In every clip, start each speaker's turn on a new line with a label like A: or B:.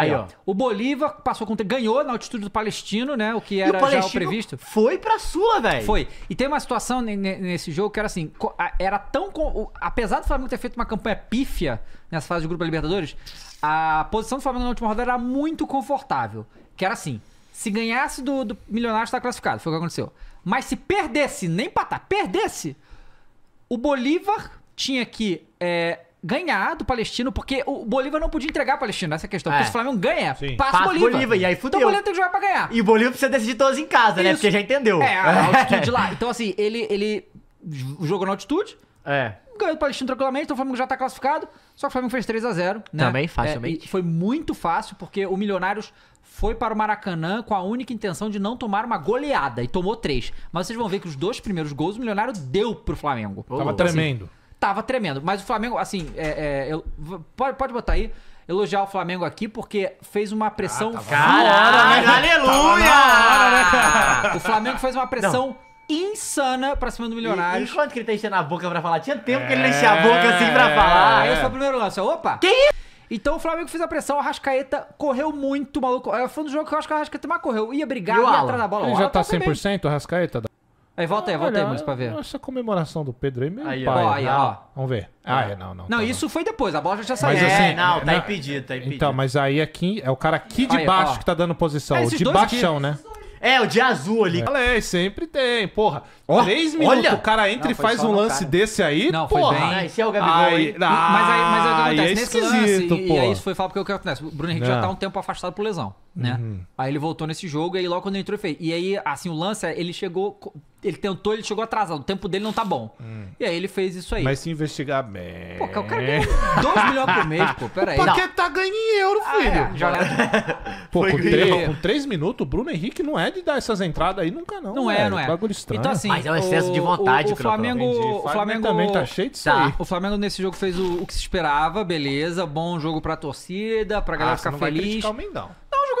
A: Aí, ó. O Bolívar passou ganhou na altitude do Palestino, né? O que era o já o previsto. Foi pra sua, velho. Foi. E tem uma situação nesse jogo que era assim: era tão. Apesar do Flamengo ter feito uma campanha pífia nessa fase de grupo Libertadores, a posição do Flamengo na última rodada era muito confortável. Que era assim: se ganhasse do, do Milionário, está classificado. Foi o que aconteceu. Mas se perdesse, nem empatar, tá, perdesse, o Bolívar tinha que é, ganhar do Palestino, porque o Bolívar não podia entregar o Palestino, essa é a questão. É. Porque se o Flamengo ganha, Sim. passa, o Bolívar. Bolívar. E aí fudeu. Então o Bolívar tem que jogar pra ganhar. E o Bolívar precisa decidir todos em casa, né? Isso. né? Porque já entendeu. É, a altitude lá. Então, assim, ele, ele jogou na altitude. É. Ganhou do Palestino tranquilamente, então o Flamengo já tá classificado. Só que o Flamengo fez 3 a 0 né? Também facilmente. É, foi muito fácil, porque o Milionários foi para o Maracanã com a única intenção de não tomar uma goleada e tomou três. Mas vocês vão ver que os dois primeiros gols o Milionário deu pro Flamengo. Tava então, tremendo. Assim, tava tremendo. Mas o Flamengo, assim, é, é, eu, pode, pode botar aí. Elogiar o Flamengo aqui porque fez uma pressão. Ah, Caralho, aleluia! Hora, né? né o Flamengo fez uma pressão. Não insana pra cima do milionário. E, quanto que ele tá enchendo a boca pra falar? Tinha tempo é, que ele não enchia a boca é. assim pra falar. É. Esse foi o primeiro lance. Opa! Que isso? Então o Flamengo fez a pressão, o Rascaeta correu muito, maluco. É, foi um jogo que eu acho que o Rascaeta mais correu. Ia brigar, ia atrás da bola. Ele já tá 100%
B: o a Aí volta aí, ah, volta aí, Muniz, pra ver. Essa comemoração do Pedro aí, meu aí, pai. Ó, aí, ah, ó. Vamos ver. Ah, é, não, não.
A: Não, tá isso não. foi depois, a bola já saiu. Mas, assim, é, não, tá né? impedido, tá impedido. Então,
B: mas aí aqui é, é o cara aqui de aí, baixo ó. que tá dando posição. É, o de baixão, aqui... né? É, o de azul ali. Falei, é. sempre tem, porra. Oh, Três minutos, olha. o cara entra não, e faz um lance cara. desse aí, não, porra. Foi bem... Ah, esse é o Gabigol aí. aí. Ah, mas aí, mas aí o é acontece? é Nesse lance, porra. e aí isso
A: foi falar porque o que acontece? O Bruno Henrique não. já tá um tempo afastado por lesão né? Uhum. Aí ele voltou nesse jogo e aí logo quando ele entrou ele fez. E aí, assim, o lance é, ele chegou, ele tentou, ele chegou atrasado, o tempo dele não tá bom. Hum. E aí ele fez isso aí. Mas se
B: investigar bem... Pô, é o cara ganha 2 milhões por mês, pô, pera aí. Porque
A: tá ganhando em euro, filho. Ah, é, pô, com 3,
B: três... minutos, o Bruno Henrique não é de dar essas entradas aí nunca não, Não é, velho. é, não é. Bagulho estranho. Então assim... Mas é um excesso o, de vontade. O, o Flamengo... O Flamengo também tá cheio disso tá.
A: aí. O Flamengo nesse jogo fez o, o, que se esperava, beleza, bom jogo pra torcida, pra galera ah, ficar você não feliz. Vai criticar o Mendão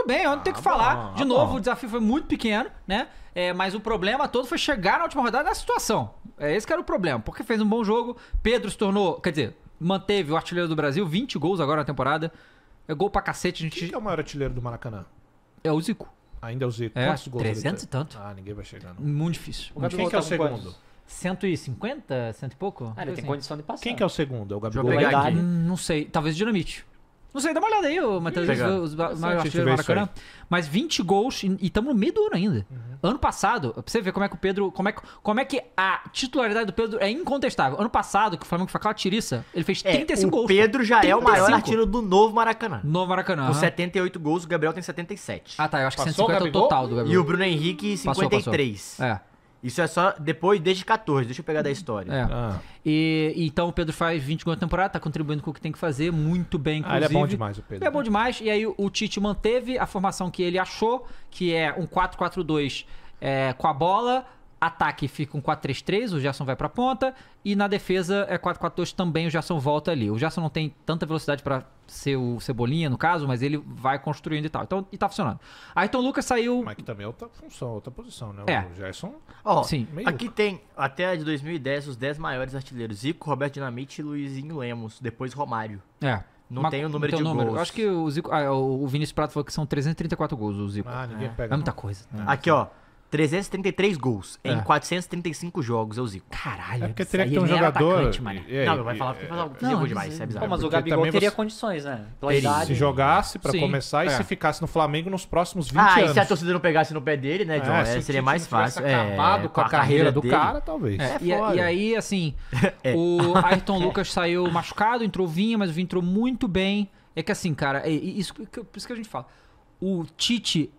A: bem, eu não tenho ah, que falar. Bom, ah, de novo, bom. o desafio foi muito pequeno, né? É, mas o problema todo foi chegar na última rodada da situação. É esse que era o problema. Porque fez um bom jogo, Pedro se tornou, quer dizer, manteve o artilheiro do Brasil, 20 gols agora na temporada. É gol pra cacete. Gente... Quem é o maior artilheiro do Maracanã? É o Zico. Ainda é o Zico. É, Quantos gols 300 e tanto. Ah, ninguém vai chegar. Não. Muito difícil. O Quem que é o tá segundo? 150, cento e pouco? Ah, ele tem assim. condição de passar. Quem que é o segundo? É o Gabriel? não sei. Talvez o Dinamite. Não sei, dá uma olhada aí, o Matheus, os, os, os artilheiros Maracanã. Mas 20 gols e estamos no meio do ano ainda. Uhum. Ano passado, pra você ver como é que o Pedro. Como é, como é que a titularidade do Pedro é incontestável. Ano passado, que o Flamengo foi aquela tiriça, ele fez 35 é, o gols. O Pedro já 35. é o maior artilheiro do novo Maracanã. Novo Maracanã. Com
C: 78 gols, o Gabriel tem 77. Ah, tá. Eu acho passou que 150 é o total do Gabriel. E o Bruno Henrique, 53. Passou, passou. É. Isso é só depois, desde 14. Deixa
A: eu pegar da história. É. Ah. E, então o Pedro faz 20 gols na temporada, tá contribuindo com o que tem que fazer, muito bem, inclusive. Ah, ele é bom demais, o Pedro. Ele é bom demais. E aí o Tite manteve a formação que ele achou, que é um 4-4-2 é, com a bola, ataque fica um 4-3-3, o Gerson vai pra ponta. E na defesa é 4-4-2 também, o Gerson volta ali. O Gerson não tem tanta velocidade para ser o Cebolinha, no caso, mas ele vai construindo e tal. Então, e tá funcionando.
C: Ayrton Lucas saiu. Mas que
B: também é outra função, outra posição, né? É.
C: O Gerson. Ó, oh, sim. Meio... Aqui tem, até de 2010, os 10 maiores artilheiros: Zico, Roberto Dinamite, Luizinho Lemos, depois Romário. É. Não tem o número de número. gols. Eu acho
A: que o, Zico, ah, o Vinícius Prato falou que são 334 gols o Zico. Ah, ninguém é. pega. É muita coisa. Né? Ah, aqui, ó. 333
C: gols é. em 435 jogos, eu zico. Caralho, é porque teria que ter um jogador. Atacante, e, não, vai falar porque faz algo não, demais, é bizarro. Pô, mas o Gabigol teria você... condições, né? Pela idade. Se jogasse pra Sim.
B: começar e é. se ficasse no Flamengo nos próximos 20 ah, anos. Ah, e se a torcida não pegasse no pé dele, né, é, John? É, se seria mais fácil. É. com a, carreira, do cara, talvez. É, e, e,
A: aí, assim, o Ayrton Lucas saiu machucado, entrou Vinha, mas o Vinha entrou muito bem. É que assim, cara, por isso que a gente fala. O Tite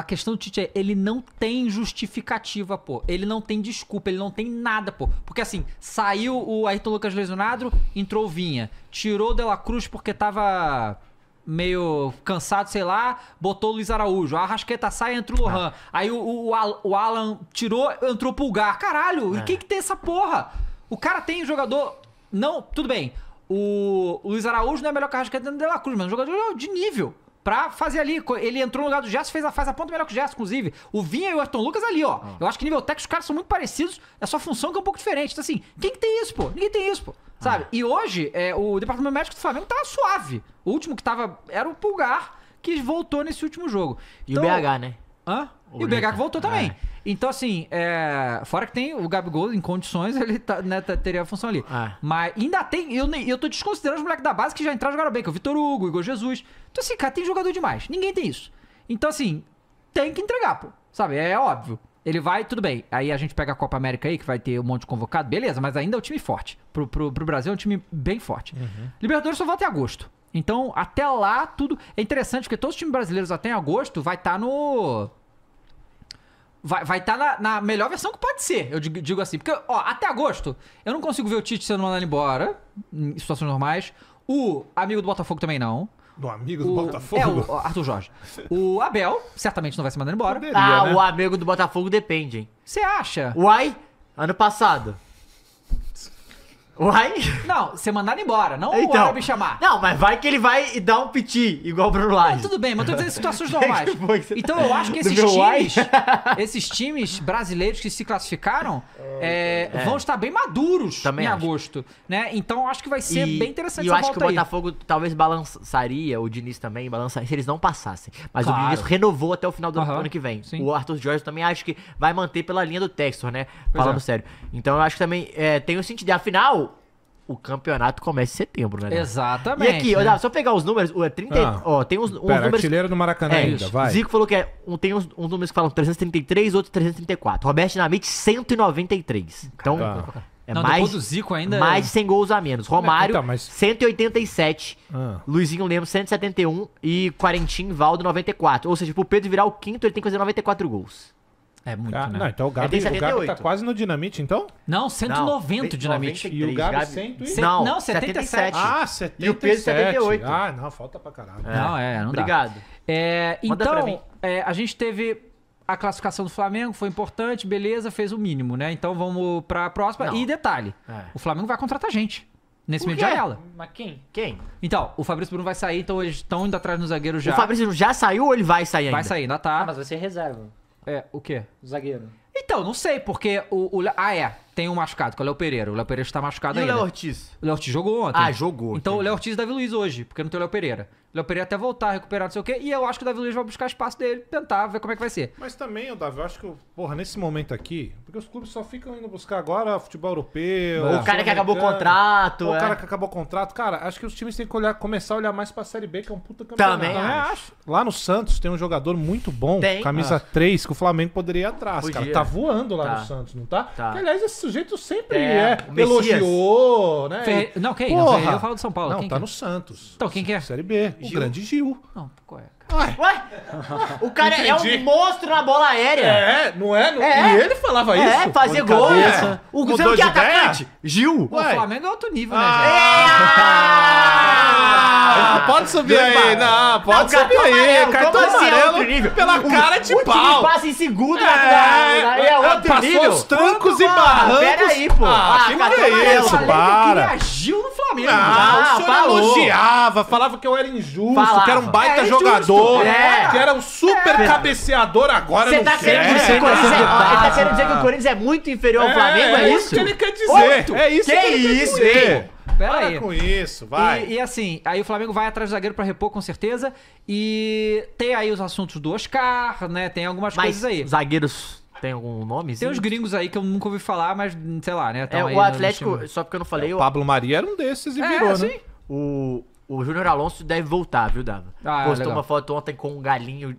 A: a questão do Tite é, ele não tem justificativa, pô. Ele não tem desculpa, ele não tem nada, pô. Porque assim, saiu o Ayrton Lucas lesionado, entrou o Vinha. Tirou o Dela Cruz porque tava meio cansado, sei lá, botou o Luiz Araújo. A Rasqueta sai, entra o ah. Lohan. Ah. Aí o, o, o, Alan tirou, entrou o Pulgar. Caralho, ah. e é. quem que tem essa porra? O cara tem jogador... Não, tudo bem. O, Luiz Araújo não é melhor que a Rasqueta nem o Dela Cruz, mas é um jogador de nível pra fazer ali. Ele entrou no lugar do Gerson, fez a, faz a ponta melhor que o Gerson, inclusive. O Vinha e o Aston Lucas ali, ó. Eu acho que nível técnico os caras são muito parecidos, é só função que é um pouco diferente. Então, assim, quem que tem isso, pô? Ninguém tem isso, pô. Sabe? Ah. E hoje, é, o departamento médico do Flamengo tá suave. O último que tava era o Pulgar, que voltou nesse último jogo. E então, o BH, né? Hã? O e o BH voltou também. É. Então, assim, é... fora que tem o Gabigol em condições, ele tá, né, tá, teria a função ali. É. Mas ainda tem. Eu, eu tô desconsiderando os moleques da base que já entraram e jogaram bem, que é o Vitor Hugo, o Igor Jesus. Então, assim, cara, tem jogador demais. Ninguém tem isso. Então, assim, tem que entregar, pô. Sabe? É, é óbvio. Ele vai, tudo bem. Aí a gente pega a Copa América aí, que vai ter um monte de convocado, beleza, mas ainda é um time forte. Pro, pro, pro Brasil é um time bem forte. Uhum. Libertadores só volta em agosto. Então, até lá, tudo. É interessante porque todos os times brasileiros até em agosto vai estar tá no. Vai estar vai tá na, na, melhor versão que pode ser, eu digo assim. Porque, ó, até agosto, eu não consigo ver o Tite sendo mandado embora, em situações normais. O amigo do Botafogo também não.
B: Do amigo do o, Botafogo?
A: É, o Arthur Jorge. O Abel, certamente não vai ser mandado embora. Poderia, ah, né? o amigo do Botafogo depende, hein? Você acha? Uai, ano passado. Uai? Não, você mandar ele embora, não então, o árabe chamar. Não, mas vai que ele vai e dá um piti, igual o Bruno Lage. Não, tudo bem, mas eu tô dizendo situações normais. então eu acho que esses times, esses times brasileiros que se classificaram é, é, é. vão estar bem maduros Também em acho. agosto, né? Então eu acho que vai ser e, bem interessante e eu acho que o Botafogo
C: aí. talvez balançaria, o Diniz também balançaria, se eles não passassem. Mas claro. o Diniz renovou até o final do uhum, ano que vem. Sim. O Arthur Jorge também acho que vai manter pela linha do Textor, né? Pois Falando é. sério. Então eu acho que também é, tem o sentido. Afinal, o campeonato começa em setembro, né? Léo? Exatamente. E aqui, né? olha, só pegar os números, é 30, ah, ó, tem uns, uns pera, números... artilheiro do Maracanã é, ainda, vai. Zico falou que é, tem uns, uns, números que falam 333, outros 334. Roberto Dinamite, 193. Então, tá. é Não, mais, do Zico ainda... É mais de 100 gols a menos. É Romário, tá, mas... 187. Ah. Luizinho Lemos, 171. E Quarentim, Valdo, 94. Ou seja, pro Pedro virar o quinto, ele tem que fazer 94 gols. É muito, ah, né? Não, então o Gabi, é o Gabi tá
B: quase no Dinamite, então? Não, 190 não, Dinamite. 93, e o Gabi, Gabi 100 e... Não, não 77. Ah, 77. E o 78. Ah, não, falta pra caralho. É, não, é, não Obrigado. dá.
A: É, então, é, a gente teve a classificação do Flamengo, foi importante, beleza, fez o mínimo, né? Então vamos pra próxima. Não. E detalhe, é. o Flamengo vai contratar gente. Nesse meio de janela. Mas quem? Quem? Então, o Fabrício Bruno vai sair, então eles estão indo atrás do zagueiro já. O Fabrício já saiu ou ele vai sair ainda? Vai sair, ainda tá. Ah, mas vai ser reserva. É, o quê? Zagueiro. Então, não sei, porque o. o ah, é. Tem um machucado, que é o Léo Pereira. O Léo Pereira está machucado e ainda. E o Léo Ortiz? O Léo Ortiz jogou ontem. Ah, jogou. Então entendi. o Léo Ortiz deve Luiz hoje, porque não tem o Léo Pereira. Léo Pereira até voltar, recuperar, não sei o quê. E eu acho que o Davi Luiz vai buscar espaço dele, tentar, ver como é que vai ser.
B: Mas também, o Davi, eu acho que, porra, nesse momento aqui, porque os clubes só ficam indo buscar agora futebol europeu. É. O cara que acabou o contrato. é. O cara que acabou o contrato. Cara, acho que os times têm que olhar, começar a olhar mais pra Série B, que é um puta campeonato. Também. É, acho. Lá no Santos tem um jogador muito bom, tem. camisa acho. 3, que o Flamengo poderia ir atrás. Podia. Cara, tá voando lá tá. no Santos, não tá? tá. Que, aliás, esse sujeito sempre é. é elogiou, né? Não, quem? Porra. Não, eu falo do São Paulo. Não, quem tá é? no Santos. Então, quem que é? Série B. O Gil. grande Gil. Não, qual é?
C: Ué. O cara Entendi. é um monstro na bola aérea. É, não é? Não... é. E ele falava é, isso. É, fazer gol. É. O Gustavo que é atacante. Gil. Ué. O Flamengo
A: é outro nível, né, ah. Ah. Ah, ah, pode subir aí.
C: Não, pode não, subir aí. cartão assim? amarelo pela cara de o pau. O passa em segundo é, na né? é, é outro passou nível. Passou os trancos Quanto, e ah, barrancos. Pera aí, pô. Ah, ah que cartão é isso, para. Ele
A: agiu no Flamengo. Não, senhor falou. elogiava,
B: falava que eu era injusto, falava. que era um baita é, é jogador, é. que era um super é. cabeceador agora Você tá Dizer que o tá Corinthians é, tá querendo dizer que o Corinthians
A: é muito inferior ao Flamengo, é isso? É isso que ele quer dizer. É isso que ele quer dizer pera Para aí. com isso, vai. E, e, assim, aí o Flamengo vai atrás do zagueiro para repor, com certeza. E tem aí os assuntos do Oscar, né? Tem algumas mas coisas aí.
C: Zagueiros tem algum
A: nome? Tem uns gringos aí que eu nunca ouvi falar, mas sei lá, né? É, o Atlético, no... só porque eu não falei. É, o Pablo Maria era um desses e é, virou, assim. né? O, o Júnior Alonso deve voltar, viu, Dava? Ah, é Postou uma
C: foto ontem com um galinho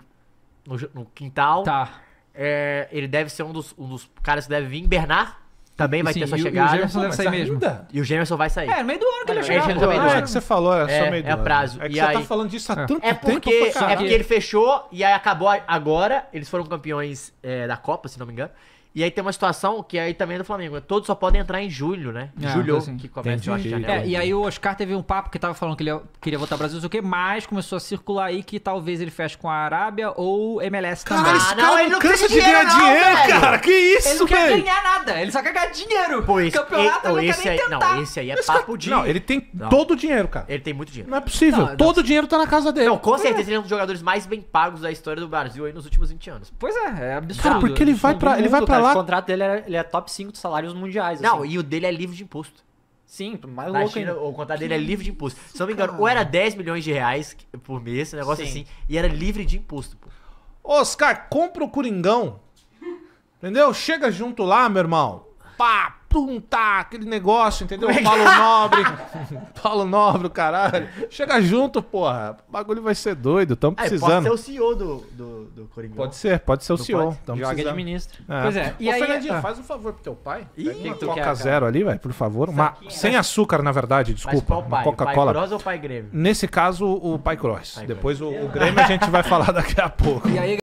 C: no, no quintal. Tá. É, ele deve ser um dos, um dos caras que deve vir. Bernard também vai sim, ter sua chegada. e o chegada. Jamerson deve sair Mas mesmo. E o Jamerson vai sair. É, no meio do ano que ele é, vai chegar. ele já do é ano. que você falou, é, É, só meio do é prazo. É que E você tá falando disso há É. tanto É tempo porque, pra é porque ele fechou e aí acabou agora. Eles foram campeões é, da Copa, se não me engano.
A: E aí tem uma situação que aí também é do Flamengo. Né? Todos só podem entrar em julho, né? Em é, julho, assim. que começa Jorge acho, é, E aí o Oscar teve um papo que tava falando que ele queria voltar ao Brasil, não sei o quê, mas começou a circular aí que talvez ele feche com a Arábia ou MLS também. Ah, cara, esse cara ah, não, não cansa de ganhar dinheiro, não, cara! Que isso, velho? Ele não velho. quer ganhar nada, ele só quer ganhar dinheiro. Pô, esse, Campeonato ele, não quer aí, tentar. Não, esse aí é esse papo
C: de... Não, ele tem não. todo
B: o dinheiro, cara. Ele tem muito dinheiro. Não é
C: possível. Não, todo o dinheiro tá na casa dele. Não, com é. certeza ele é um dos jogadores mais bem pagos da história do Brasil aí nos últimos 20 anos. Pois é, é absurdo. Cara, porque ele vai pra lá. O contrato
A: dele é, ele é top 5 dos salários mundiais. Não, assim. e o dele é livre de imposto. Sim, mais Na louco China, ainda. O contrato que... dele é livre de imposto. Se não me engano, Caramba.
C: ou era 10 milhões de reais por mês, um negócio Sim. assim, e era livre de imposto, pô. Oscar, compra o Coringão. Entendeu?
B: Chega junto lá, meu irmão. Pá, plum, tá, aquele negócio, entendeu? É tá? Paulo Nobre, Paulo Nobre, caralho. Chega junto, porra. O bagulho vai ser doido, tamo é, precisando. pode ser o
C: CEO do, do, do Coringão. Pode ser, pode ser o do CEO. Pode. Joga precisando. ministro É. Pois é. E Ô, aí, Fernandinho, ah. faz um favor pro teu pai. Ih, uma que coca quer, zero
B: ali, velho, por favor. Uma, sem é? açúcar, na verdade, desculpa. Mas uma Coca-Cola. Pai Cross ou Pai Grêmio? Nesse caso, o Pai Cross. Pai Depois Cross. O, o Grêmio a gente vai falar daqui a pouco. E aí,